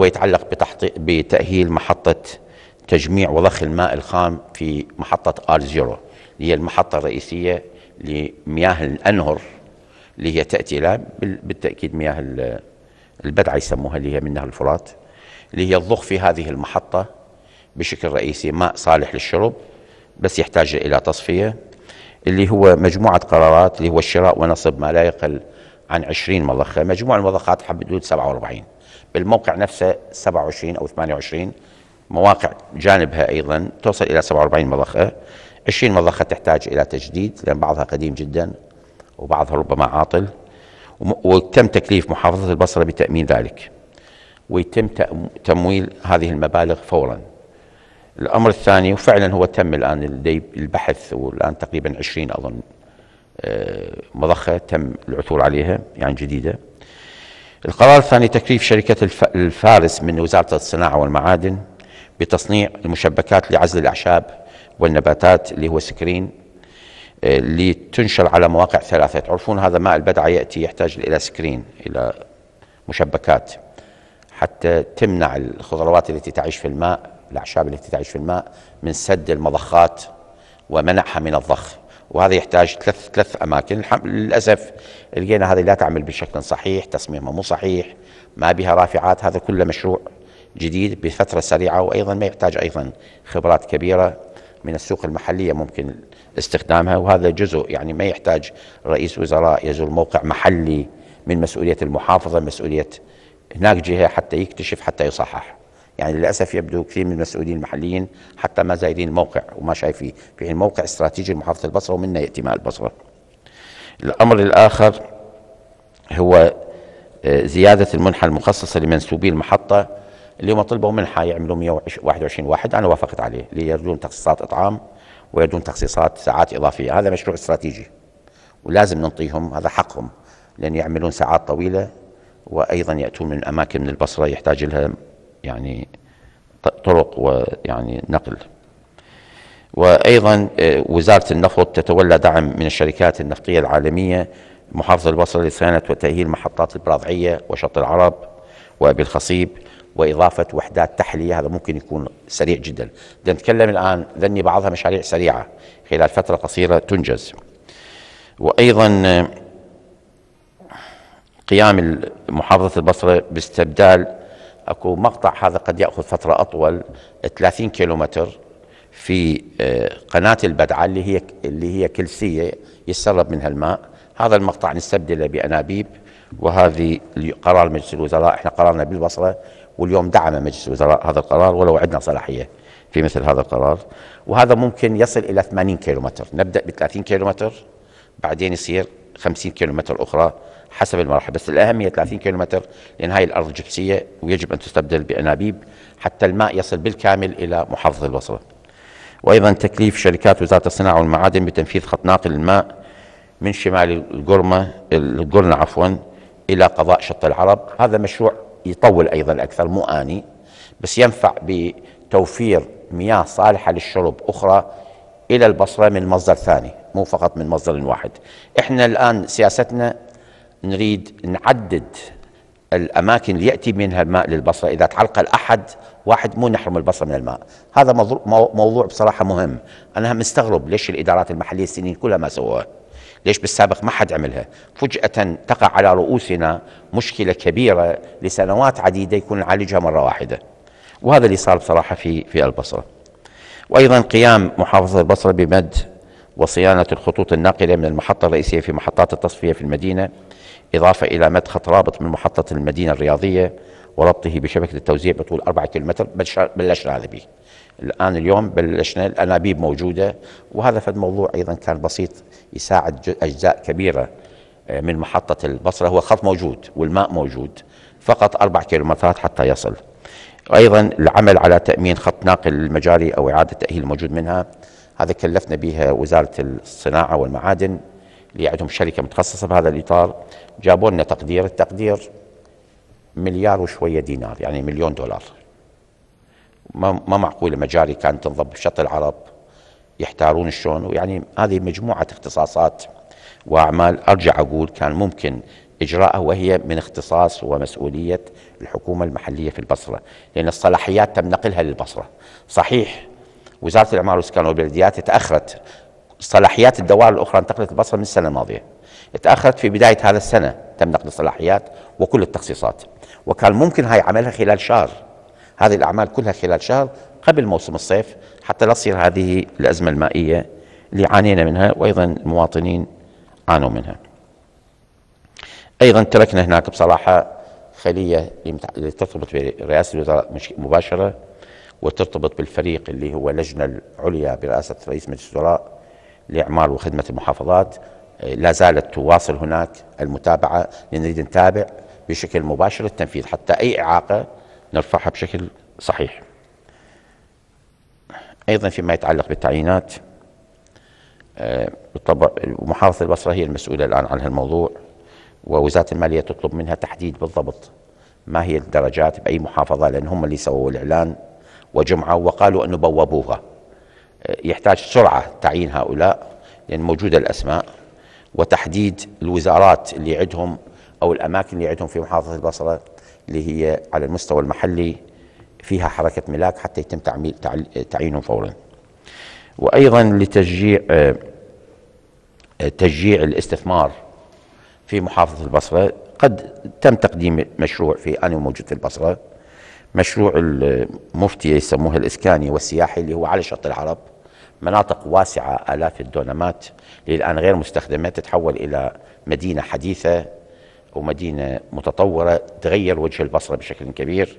ويتعلق بتأهيل محطة تجميع وضخ الماء الخام في محطة آر زيرو اللي هي المحطة الرئيسية لمياه الأنهر اللي هي تأتي لها بالتأكيد مياه البدعة يسموها اللي هي من نهر الفرات اللي هي الضخ في هذه المحطة بشكل رئيسي ماء صالح للشرب بس يحتاج إلى تصفية اللي هو مجموعة قرارات اللي هو الشراء ونصب ما لا يقل عن 20 مضخة مجموع المضخات حدود 47 بالموقع نفسه 27 أو 28 مواقع جانبها أيضا توصل إلى 47 مضخة 20 مضخة تحتاج إلى تجديد لأن بعضها قديم جدا وبعضها ربما عاطل وتم تكليف محافظة البصرة بتأمين ذلك ويتم تمويل هذه المبالغ فورا الأمر الثاني وفعلا هو تم الآن البحث والآن تقريبا 20 أظن آه، مضخة تم العثور عليها يعني جديدة القرار الثاني تكليف شركة الفارس من وزارة الصناعة والمعادن بتصنيع المشبكات لعزل الأعشاب والنباتات اللي هو سكرين آه، اللي تنشر على مواقع ثلاثة تعرفون هذا ماء البدعة يأتي يحتاج إلى سكرين إلى مشبكات حتى تمنع الخضروات التي تعيش في الماء الأعشاب التي تعيش في الماء من سد المضخات ومنعها من الضخ وهذا يحتاج ثلاث ثلاث اماكن للاسف لقينا هذه لا تعمل بشكل صحيح تصميمها مو صحيح ما بها رافعات هذا كله مشروع جديد بفتره سريعه وايضا ما يحتاج ايضا خبرات كبيره من السوق المحليه ممكن استخدامها وهذا جزء يعني ما يحتاج رئيس وزراء يزور موقع محلي من مسؤوليه المحافظه مسؤوليه هناك جهه حتى يكتشف حتى يصحح يعني للاسف يبدو كثير من المسؤولين المحليين حتى ما زايرين الموقع وما شايفين في حين موقع استراتيجي لمحافظه البصره ومنه ياتي ماء البصره. الامر الاخر هو آه، زياده المنحه المخصصه لمنسوبي المحطه اللي هم طلبوا منحه يعملوا 121 واحد انا وافقت عليه اللي يردون تخصيصات اطعام ويردون تخصيصات ساعات اضافيه هذا مشروع استراتيجي ولازم نعطيهم هذا حقهم لان يعملون ساعات طويله وايضا ياتون من اماكن من البصره يحتاج لها يعني طرق ويعني نقل وايضا آه، وزاره النفط تتولى دعم من الشركات النفطيه العالميه محافظه البصره لصيانه وتاهيل محطات البراضعيه وشط العرب وابي الخصيب واضافه وحدات تحليه هذا ممكن يكون سريع جدا نتكلم الان ذني بعضها مشاريع سريعه خلال فتره قصيره تنجز وايضا آه، قيام محافظه البصره باستبدال اكو مقطع هذا قد ياخذ فتره اطول 30 كيلومتر في آه، قناه البدعه اللي هي اللي هي كلسيه يتسرب منها الماء هذا المقطع نستبدله بانابيب وهذه قرار مجلس الوزراء احنا قررنا بالبصره واليوم دعم مجلس الوزراء هذا القرار ولو عندنا صلاحيه في مثل هذا القرار وهذا ممكن يصل الى 80 كيلومتر نبدا ب 30 كيلومتر بعدين يصير 50 كيلومتر اخرى حسب المراحل بس الأهم هي 30 متر لأن هاي الأرض جبسية ويجب أن تستبدل بأنابيب حتى الماء يصل بالكامل إلى محافظ الوصلة وأيضا تكليف شركات وزارة الصناعة والمعادن بتنفيذ خط ناقل الماء من شمال القرمة القرنة عفوا إلى قضاء شط العرب هذا مشروع يطول أيضا أكثر مو آني بس ينفع بتوفير مياه صالحة للشرب أخرى إلى البصرة من مصدر ثاني مو فقط من مصدر واحد احنا الآن سياستنا نريد نعدد الاماكن اللي ياتي منها الماء للبصره اذا تعلق الاحد واحد مو نحرم البصره من الماء هذا موضوع بصراحه مهم انا مستغرب ليش الادارات المحليه السنين كلها ما سووها ليش بالسابق ما حد عملها فجاه تقع على رؤوسنا مشكله كبيره لسنوات عديده يكون نعالجها مره واحده وهذا اللي صار بصراحه في في البصره وايضا قيام محافظه البصره بمد وصيانه الخطوط الناقله من المحطه الرئيسيه في محطات التصفيه في المدينه إضافة إلى مد خط رابط من محطة المدينة الرياضية وربطه بشبكة التوزيع بطول 4 كيلومتر بلشنا هذا به الآن اليوم بلشنا الأنابيب موجودة وهذا فد موضوع أيضا كان بسيط يساعد أجزاء كبيرة آه، من محطة البصرة هو خط موجود والماء موجود فقط أربع كيلومترات حتى يصل أيضا العمل على تأمين خط ناقل المجاري أو إعادة تأهيل الموجود منها هذا كلفنا بها وزارة الصناعة والمعادن اللي عندهم شركة متخصصة بهذا الإطار جابوا لنا تقدير التقدير مليار وشويه دينار يعني مليون دولار ما ما معقوله مجاري كانت تنضب بشط العرب يحتارون شلون ويعني هذه مجموعه اختصاصات واعمال ارجع اقول كان ممكن اجراءها وهي من اختصاص ومسؤوليه الحكومه المحليه في البصره لان الصلاحيات تم نقلها للبصره صحيح وزاره الاعمار والسكان والبلديات تاخرت صلاحيات الدوائر الاخرى انتقلت البصره من السنه الماضيه اتأخرت في بداية هذا السنة تم نقل الصلاحيات وكل التخصيصات وكان ممكن هاي عملها خلال شهر هذه الأعمال كلها خلال شهر قبل موسم الصيف حتى لا تصير هذه الأزمة المائية اللي عانينا منها وأيضا المواطنين عانوا منها أيضا تركنا هناك بصراحة خلية اللي ترتبط برئاسة الوزراء مباشرة وترتبط بالفريق اللي هو اللجنه العليا برئاسة رئيس مجلس الوزراء لإعمار وخدمة المحافظات لا زالت تواصل هناك المتابعه لنريد نتابع بشكل مباشر التنفيذ حتى اي اعاقه نرفعها بشكل صحيح. ايضا فيما يتعلق بالتعيينات بالطبع آه، محافظه البصره هي المسؤوله الان عن هالموضوع ووزاره الماليه تطلب منها تحديد بالضبط ما هي الدرجات باي محافظه لان هم اللي سووا الاعلان وجمعوا وقالوا انه بوبوها. آه، يحتاج سرعه تعيين هؤلاء لان موجوده الاسماء وتحديد الوزارات اللي عندهم او الاماكن اللي عندهم في محافظه البصره اللي هي على المستوى المحلي فيها حركه ملاك حتى يتم تعميل تعيينهم فورا. وايضا لتشجيع آه، تشجيع الاستثمار في محافظه البصره قد تم تقديم مشروع في انا موجود في البصره مشروع المفتي يسموه الاسكاني والسياحي اللي هو على شط العرب مناطق واسعة آلاف الدونمات الآن غير مستخدمة تتحول إلى مدينة حديثة ومدينة متطورة تغير وجه البصرة بشكل كبير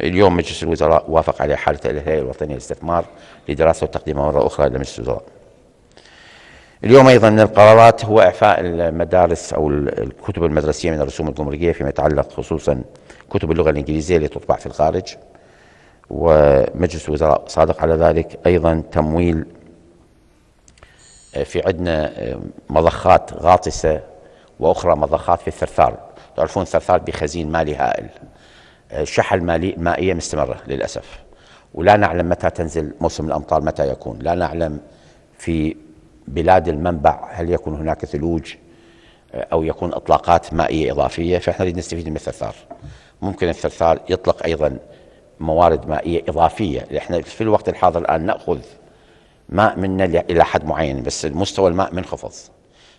اليوم مجلس الوزراء وافق على حالة الهيئة الوطنية للاستثمار لدراسة وتقديمها مرة أخرى لمجلس الوزراء اليوم أيضا من القرارات هو إعفاء المدارس أو الكتب المدرسية من الرسوم الجمركية فيما يتعلق خصوصا كتب اللغة الإنجليزية اللي تطبع في الخارج ومجلس الوزراء صادق على ذلك أيضا تمويل آه، في عندنا آه، مضخات غاطسة وأخرى مضخات في الثرثار تعرفون الثرثار بخزين مالي هائل آه، مالي المائية مستمرة للأسف ولا نعلم متى تنزل موسم الأمطار متى يكون لا نعلم في بلاد المنبع هل يكون هناك ثلوج أو يكون إطلاقات مائية إضافية فإحنا نريد نستفيد من الثرثار ممكن الثرثار يطلق أيضا موارد مائيه اضافيه احنا في الوقت الحاضر الان ناخذ ماء منا الى حد معين بس مستوى الماء منخفض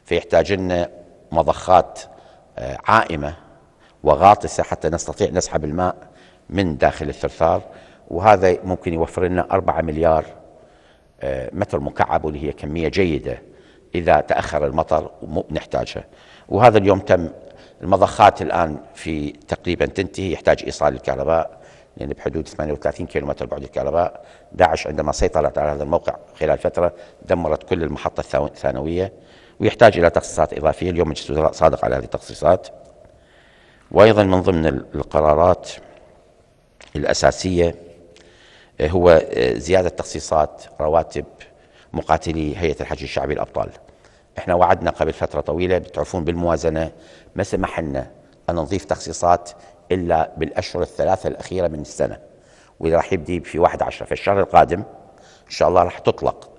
فيحتاج لنا مضخات آه، عائمه وغاطسه حتى نستطيع نسحب الماء من داخل الثرثار وهذا ممكن يوفر لنا 4 مليار آه، متر مكعب واللي هي كميه جيده اذا تاخر المطر نحتاجها وهذا اليوم تم المضخات الان في تقريبا تنتهي يحتاج ايصال الكهرباء لأن يعني بحدود 38 متر بعد الكهرباء داعش عندما سيطرت على هذا الموقع خلال فترة دمرت كل المحطة الثانوية ويحتاج إلى تخصيصات إضافية اليوم مجلس الوزراء صادق على هذه التخصيصات وأيضا من ضمن القرارات الأساسية آه، هو آه، زيادة تخصيصات رواتب مقاتلي هيئة الحج الشعبي الأبطال احنا وعدنا قبل فترة طويلة بتعرفون بالموازنة ما سمح لنا أن نضيف تخصيصات إلا بالأشهر الثلاثة الأخيرة من السنة واللي راح يبدي في 11 في الشهر القادم إن شاء الله راح تطلق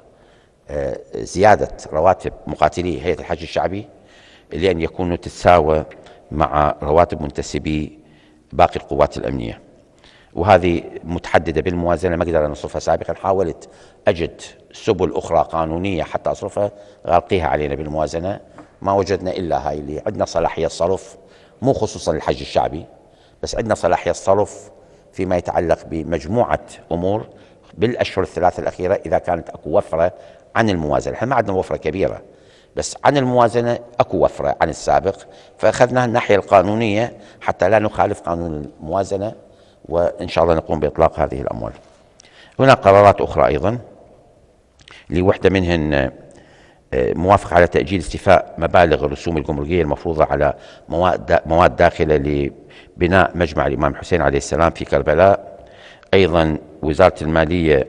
آه، زيادة رواتب مقاتلي هيئة الحج الشعبي لأن يكونوا تتساوى مع رواتب منتسبي باقي القوات الأمنية وهذه متحددة بالموازنة ما أقدر أن أصرفها سابقا حاولت أجد سبل أخرى قانونية حتى أصرفها غلقيها علينا بالموازنة ما وجدنا إلا هاي اللي عندنا صلاحية صرف مو خصوصا الحج الشعبي بس عندنا صلاحية الصرف فيما يتعلق بمجموعة أمور بالأشهر الثلاثة الأخيرة إذا كانت أكو وفرة عن الموازنة احنا ما عندنا وفرة كبيرة بس عن الموازنة أكو وفرة عن السابق فأخذناها الناحية القانونية حتى لا نخالف قانون الموازنة وإن شاء الله نقوم بإطلاق هذه الأموال هناك قرارات أخرى أيضا لوحدة منهن موافق على تأجيل استيفاء مبالغ الرسوم الجمركية المفروضة على مواد مواد داخلة لبناء مجمع الإمام حسين عليه السلام في كربلاء أيضا وزارة المالية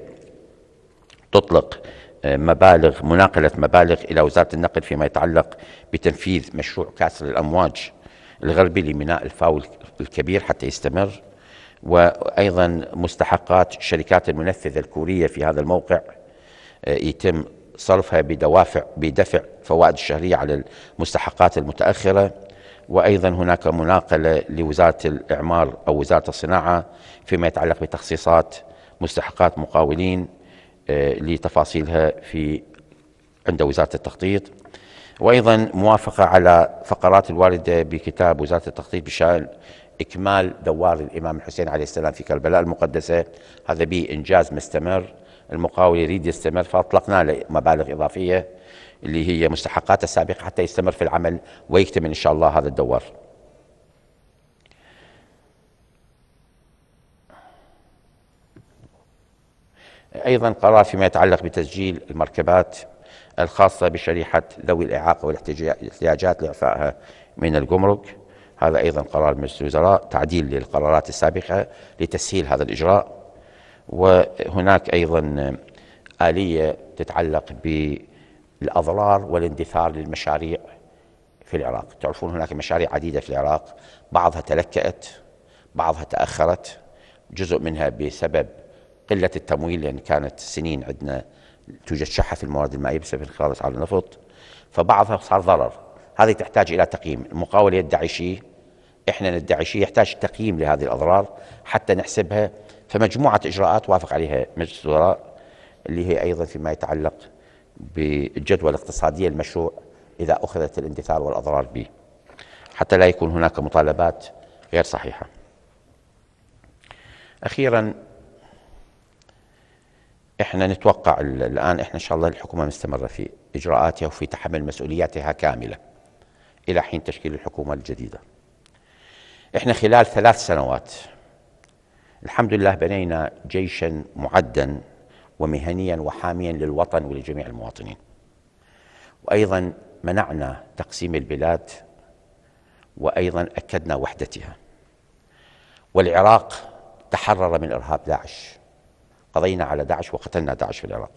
تطلق آه، مبالغ مناقلة مبالغ إلى وزارة النقل فيما يتعلق بتنفيذ مشروع كاسر الأمواج الغربي لميناء الفاول الكبير حتى يستمر وأيضا مستحقات شركات المنفذة الكورية في هذا الموقع آه، يتم صرفها بدوافع بدفع فوائد الشهريه على المستحقات المتأخرة وأيضا هناك مناقلة لوزارة الإعمار أو وزارة الصناعة فيما يتعلق بتخصيصات مستحقات مقاولين آه، لتفاصيلها في عند وزارة التخطيط وأيضا موافقة على فقرات الواردة بكتاب وزارة التخطيط بشأن إكمال دوار الإمام الحسين عليه السلام في كربلاء المقدسة هذا به إنجاز مستمر المقاول يريد يستمر فأطلقنا له مبالغ إضافية اللي هي مستحقاته السابقة حتى يستمر في العمل ويكتمل إن شاء الله هذا الدوار أيضا قرار فيما يتعلق بتسجيل المركبات الخاصة بشريحة ذوي الإعاقة والاحتياجات لإعفائها من الجمرك هذا أيضا قرار مجلس الوزراء تعديل للقرارات السابقة لتسهيل هذا الإجراء وهناك أيضا آلية تتعلق بالأضرار والاندثار للمشاريع في العراق تعرفون هناك مشاريع عديدة في العراق بعضها تلكأت بعضها تأخرت جزء منها بسبب قلة التمويل لأن يعني كانت سنين عندنا توجد شحة في الموارد المائية بسبب انخفاض أسعار النفط فبعضها صار ضرر هذه تحتاج إلى تقييم المقاول يدعي شيء إحنا ندعي شيء يحتاج تقييم لهذه الأضرار حتى نحسبها فمجموعة إجراءات وافق عليها مجلس الوزراء اللي هي أيضا فيما يتعلق بالجدوى الاقتصادية المشروع إذا أخذت الاندثار والأضرار به حتى لا يكون هناك مطالبات غير صحيحة أخيرا احنا نتوقع الآن احنا إن شاء الله الحكومة مستمرة في إجراءاتها وفي تحمل مسؤولياتها كاملة إلى حين تشكيل الحكومة الجديدة احنا خلال ثلاث سنوات الحمد لله بنينا جيشا معدا ومهنيا وحاميا للوطن ولجميع المواطنين وايضا منعنا تقسيم البلاد وايضا اكدنا وحدتها والعراق تحرر من ارهاب داعش قضينا على داعش وقتلنا داعش في العراق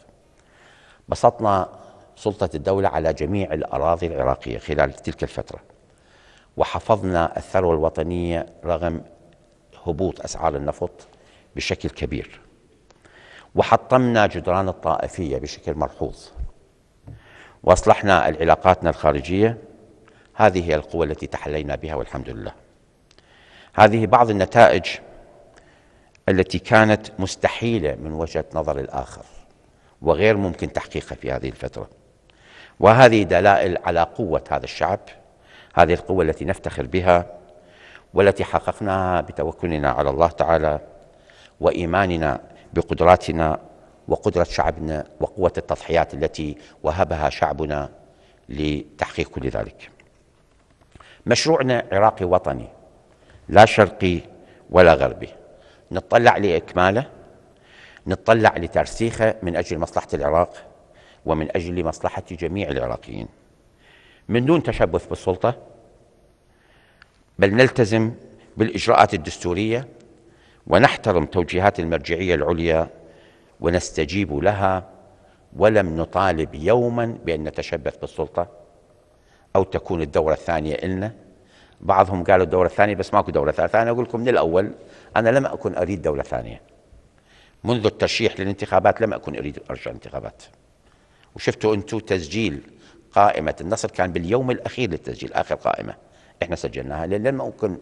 بسطنا سلطه الدوله على جميع الاراضي العراقيه خلال تلك الفتره وحفظنا الثروه الوطنيه رغم هبوط أسعار النفط بشكل كبير وحطمنا جدران الطائفية بشكل ملحوظ وأصلحنا العلاقاتنا الخارجية هذه هي القوة التي تحلينا بها والحمد لله هذه بعض النتائج التي كانت مستحيلة من وجهة نظر الآخر وغير ممكن تحقيقها في هذه الفترة وهذه دلائل على قوة هذا الشعب هذه القوة التي نفتخر بها والتي حققناها بتوكلنا على الله تعالى وإيماننا بقدراتنا وقدرة شعبنا وقوة التضحيات التي وهبها شعبنا لتحقيق كل ذلك مشروعنا عراقي وطني لا شرقي ولا غربي نتطلع لإكماله نتطلع لترسيخه من أجل مصلحة العراق ومن أجل مصلحة جميع العراقيين من دون تشبث بالسلطة بل نلتزم بالإجراءات الدستورية ونحترم توجيهات المرجعية العليا ونستجيب لها ولم نطالب يوما بأن نتشبث بالسلطة أو تكون الدورة الثانية إلنا بعضهم قالوا الدورة الثانية بس ماكو دورة ثالثة أنا أقول لكم من الأول أنا لم أكن أريد دورة ثانية منذ الترشيح للانتخابات لم أكن أريد أرجع انتخابات وشفتوا أنتم تسجيل قائمة النصر كان باليوم الأخير للتسجيل آخر قائمة احنا سجلناها لان لم اكن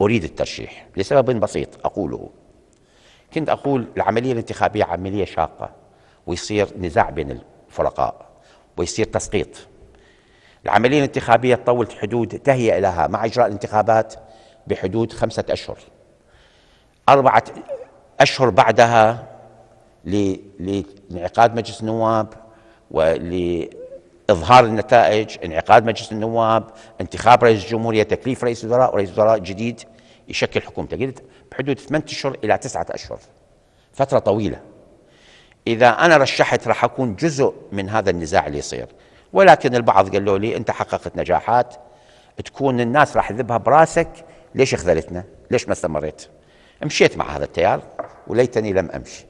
اريد الترشيح لسبب بسيط اقوله كنت اقول العمليه الانتخابيه عمليه شاقه ويصير نزاع بين الفرقاء ويصير تسقيط العمليه الانتخابيه تطول حدود تهيئ لها مع اجراء الانتخابات بحدود خمسه اشهر اربعه اشهر بعدها لانعقاد مجلس النواب ول اظهار النتائج انعقاد مجلس النواب انتخاب رئيس الجمهوريه تكليف رئيس وزراء ورئيس وزراء جديد يشكل حكومته قلت بحدود 8 اشهر الى 9 اشهر فتره طويله اذا انا رشحت راح اكون جزء من هذا النزاع اللي يصير ولكن البعض قالوا لي انت حققت نجاحات تكون الناس راح تذبها براسك ليش اخذلتنا؟ ليش ما استمريت؟ مشيت مع هذا التيار وليتني لم امشي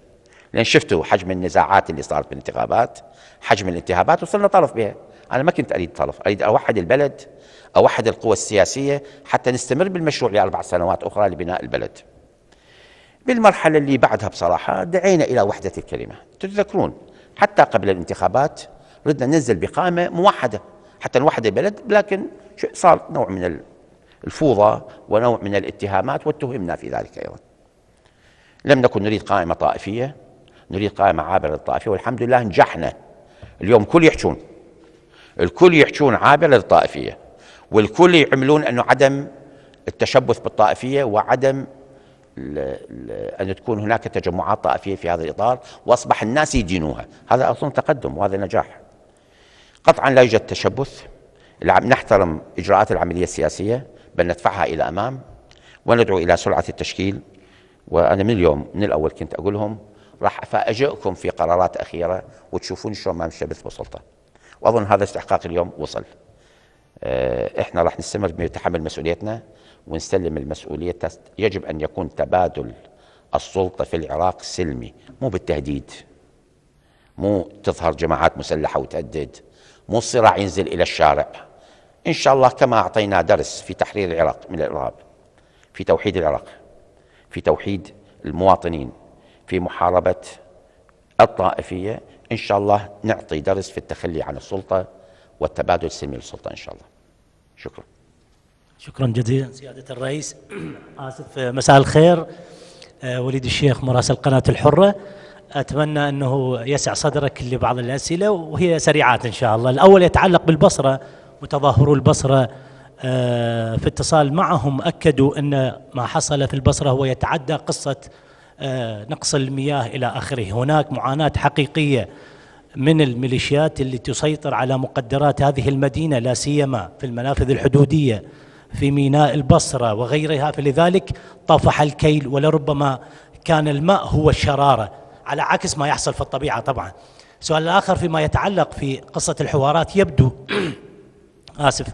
لان شفتوا حجم النزاعات اللي صارت بالانتخابات حجم الانتهابات وصرنا طرف بها انا ما كنت اريد طرف اريد اوحد البلد اوحد القوى السياسيه حتى نستمر بالمشروع لاربع سنوات اخرى لبناء البلد بالمرحله اللي بعدها بصراحه دعينا الى وحده الكلمه تتذكرون حتى قبل الانتخابات ردنا ننزل بقائمه موحده حتى نوحد البلد لكن صار نوع من الفوضى ونوع من الاتهامات واتهمنا في ذلك ايضا لم نكن نريد قائمه طائفيه نريد قائمه عابره للطائفيه والحمد لله نجحنا اليوم كل يحجون الكل يحجون عابره للطائفيه والكل يعملون انه عدم التشبث بالطائفيه وعدم ل... ل... ان تكون هناك تجمعات طائفيه في هذا الاطار واصبح الناس يدينوها، هذا اصلا تقدم وهذا نجاح. قطعا لا يوجد تشبث، نحترم اجراءات العمليه السياسيه بل ندفعها الى امام وندعو الى سرعه التشكيل وانا من اليوم من الاول كنت أقولهم راح افاجئكم في قرارات اخيره وتشوفون شلون ما مشبث بالسلطه واظن هذا استحقاق اليوم وصل آه، احنا راح نستمر بتحمل مسؤوليتنا ونسلم المسؤوليه يجب ان يكون تبادل السلطه في العراق سلمي مو بالتهديد مو تظهر جماعات مسلحه وتهدد مو الصراع ينزل الى الشارع ان شاء الله كما اعطينا درس في تحرير العراق من الارهاب في توحيد العراق في توحيد المواطنين في محاربة الطائفية إن شاء الله نعطي درس في التخلي عن السلطة والتبادل السلمي للسلطة إن شاء الله شكرا شكرا جزيلا سيادة الرئيس آسف آه، مساء الخير آه، وليد الشيخ مراسل قناة الحرة أتمنى أنه يسع صدرك لبعض الأسئلة وهي سريعات إن شاء الله الأول يتعلق بالبصرة متظاهرو البصرة آه، في اتصال معهم أكدوا أن ما حصل في البصرة هو يتعدى قصة آه، نقص المياه إلى آخره هناك معاناة حقيقية من الميليشيات اللي تسيطر على مقدرات هذه المدينة لا سيما في المنافذ الحدودية في ميناء البصرة وغيرها فلذلك طفح الكيل ولربما كان الماء هو الشرارة على عكس ما يحصل في الطبيعة طبعا السؤال الآخر فيما يتعلق في قصة الحوارات يبدو آسف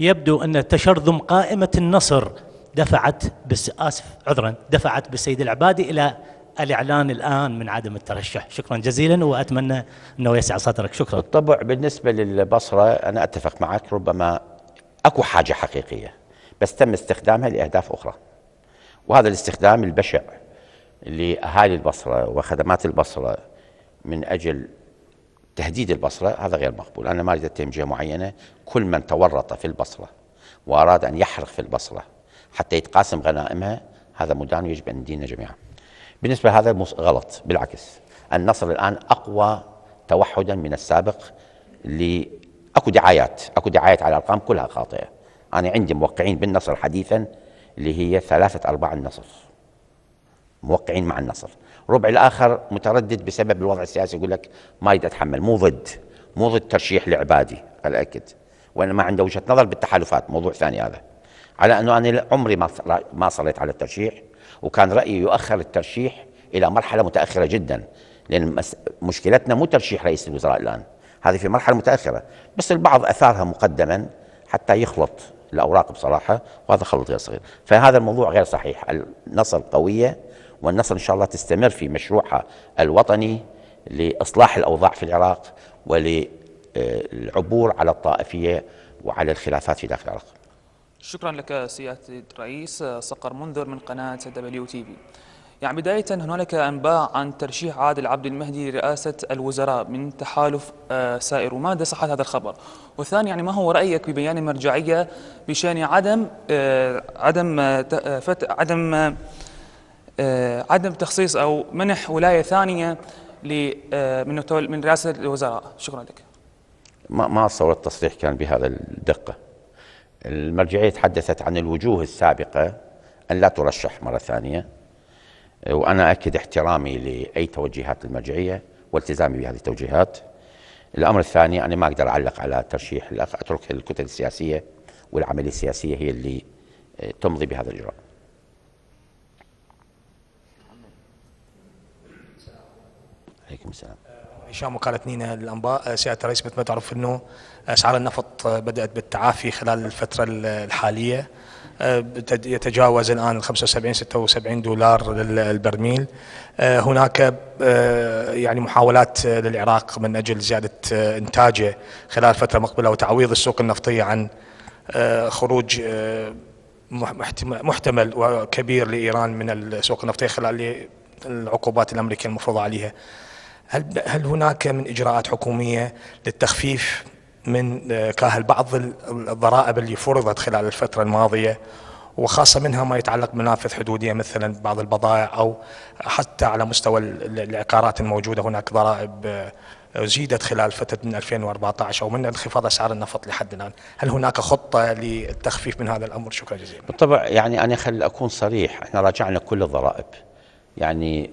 يبدو أن تشرذم قائمة النصر دفعت بس اسف عذرا دفعت بالسيد العبادي الى الاعلان الان من عدم الترشح شكرا جزيلا واتمنى انه يسع صدرك شكرا بالطبع بالنسبه للبصره انا اتفق معك ربما اكو حاجه حقيقيه بس تم استخدامها لاهداف اخرى وهذا الاستخدام البشع لاهالي البصره وخدمات البصره من اجل تهديد البصره هذا غير مقبول انا ما اريد اتهم جهه معينه كل من تورط في البصره واراد ان يحرق في البصره حتى يتقاسم غنائمها هذا مدان ويجب ان ندينه جميعا. بالنسبه لهذا غلط بالعكس النصر الان اقوى توحدا من السابق ل اكو دعايات اكو دعايات على ارقام كلها خاطئه. انا عندي موقعين بالنصر حديثا اللي هي ثلاثه ارباع النصر. موقعين مع النصر. ربع الاخر متردد بسبب الوضع السياسي يقول لك ما يقدر اتحمل مو ضد مو ضد ترشيح لعبادي خل اكد وانما عنده وجهه نظر بالتحالفات موضوع ثاني هذا. على انه انا عمري ما ما صليت على الترشيح وكان رايي يؤخر الترشيح الى مرحله متاخره جدا لان مشكلتنا مو ترشيح رئيس الوزراء الان هذه في مرحله متاخره بس البعض اثارها مقدما حتى يخلط الاوراق بصراحه وهذا خلط غير صغير فهذا الموضوع غير صحيح النصر قويه والنصر ان شاء الله تستمر في مشروعها الوطني لاصلاح الاوضاع في العراق وللعبور على الطائفيه وعلى الخلافات في داخل العراق شكرا لك سيادة الرئيس صقر منذر من قناة دبليو تي في يعني بداية هنالك أنباء عن ترشيح عادل عبد المهدي لرئاسة الوزراء من تحالف آه، سائر وماذا صحة هذا الخبر؟ وثاني يعني ما هو رأيك ببيان المرجعية بشأن عدم آه، عدم آه، عدم عدم تخصيص أو منح ولاية ثانية من من رئاسة الوزراء شكرا لك ما ما صورت تصريح كان بهذا الدقة المرجعية تحدثت عن الوجوه السابقة أن لا ترشح مرة ثانية وأنا أكد احترامي لأي توجيهات المرجعية والتزامي بهذه التوجيهات الأمر الثاني أنا ما أقدر أعلق على ترشيح الأخ أترك الكتل السياسية والعملية السياسية هي اللي آه، تمضي بهذا الإجراء عليكم السلام هشام وكالة نينا للأنباء سيادة الرئيس مثل ما تعرف أنه أسعار النفط بدأت بالتعافي خلال الفترة الحالية أه، يتجاوز الآن ال 75 76 دولار للبرميل أه، هناك أه، يعني محاولات للعراق من أجل زيادة إنتاجه خلال فترة مقبلة وتعويض السوق النفطية عن خروج محتمل وكبير لإيران من السوق النفطية خلال العقوبات الأمريكية المفروضة عليها هل هل هناك من اجراءات حكوميه للتخفيف من كاهل بعض الضرائب اللي فرضت خلال الفترة الماضية وخاصة منها ما يتعلق بمنافذ حدودية مثلا بعض البضائع أو حتى على مستوى العقارات الموجودة هناك ضرائب آه، زيدت خلال فترة من 2014 أو من انخفاض أسعار النفط لحد الآن هل هناك خطة للتخفيف من هذا الأمر شكرا جزيلا بالطبع يعني أنا خل أكون صريح احنا راجعنا كل الضرائب يعني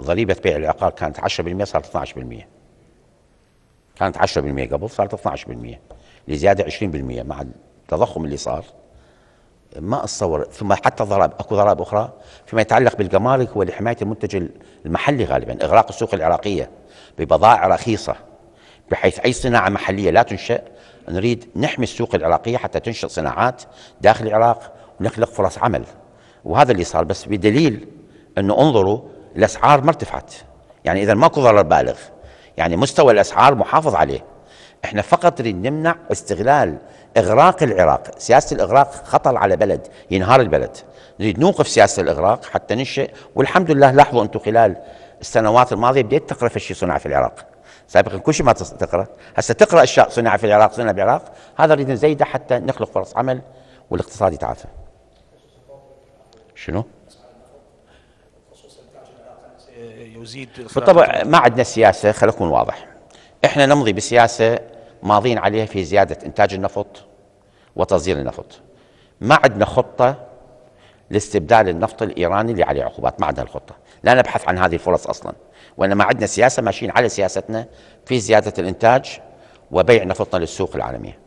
ضريبة بيع العقار كانت 10% صارت 12% كانت 10% قبل صارت 12% لزياده 20% مع التضخم اللي صار ما اتصور ثم حتى ضرائب اكو ضرائب اخرى فيما يتعلق بالجمارك هو لحمايه المنتج المحلي غالبا اغراق السوق العراقيه ببضائع رخيصه بحيث اي صناعه محليه لا تنشا نريد نحمي السوق العراقيه حتى تنشئ صناعات داخل العراق ونخلق فرص عمل وهذا اللي صار بس بدليل انه انظروا الاسعار ما ارتفعت يعني اذا ماكو ضرر بالغ يعني مستوى الاسعار محافظ عليه احنا فقط نمنع استغلال اغراق العراق سياسه الاغراق خطر على بلد ينهار البلد نريد نوقف سياسه الاغراق حتى ننشئ والحمد لله لاحظوا انتم خلال السنوات الماضيه بديت تقرا في الشيء صنع في العراق سابقا كل شيء ما تقرا هسه تقرا اشياء صنع في العراق صنع بالعراق هذا نريد نزيده حتى نخلق فرص عمل والاقتصاد يتعافى شنو؟ يزيد بالطبع ما عندنا سياسه خلينا نكون واضح احنا نمضي بسياسه ماضين عليها في زياده انتاج النفط وتصدير النفط ما عندنا خطه لاستبدال النفط الايراني اللي عليه عقوبات ما عندنا الخطه لا نبحث عن هذه الفرص اصلا وانما عندنا سياسه ماشيين على سياستنا في زياده الانتاج وبيع نفطنا للسوق العالميه